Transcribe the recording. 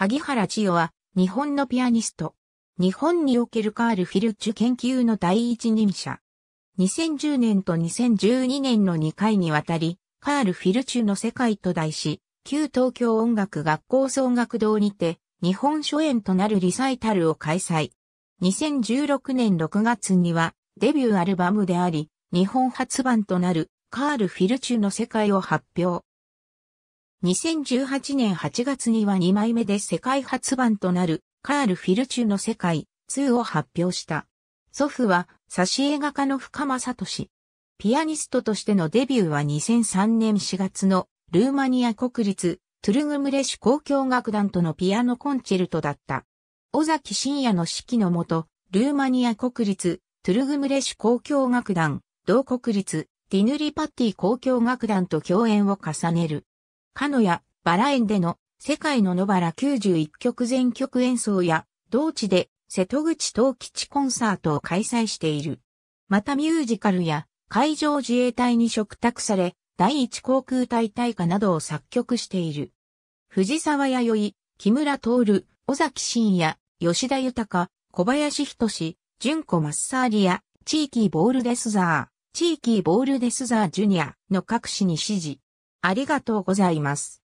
萩原千代は、日本のピアニスト。日本におけるカール・フィルチュ研究の第一人者。2010年と2012年の2回にわたり、カール・フィルチュの世界と題し、旧東京音楽学校総学堂にて、日本初演となるリサイタルを開催。2016年6月には、デビューアルバムであり、日本初版となる、カール・フィルチュの世界を発表。2018年8月には2枚目で世界初版となるカール・フィルチュの世界2を発表した。祖父は挿絵画家の深間聡。ピアニストとしてのデビューは2003年4月のルーマニア国立トゥルグムレシュ交響楽団とのピアノコンチェルトだった。尾崎真也の指揮のもと、ルーマニア国立トゥルグムレシュ交響楽団、同国立ディヌリパッティ交響楽団と共演を重ねる。カノヤ、バラ園での世界の野原91曲全曲演奏や、同地で瀬戸口東吉コンサートを開催している。またミュージカルや海上自衛隊に嘱託され、第一航空隊大歌などを作曲している。藤沢弥生、木村徹、尾崎真也、吉田豊、小林仁、純子マッサーリア、地域ボールデスザー、地域ボールデスザージュニアの各市に指示。ありがとうございます。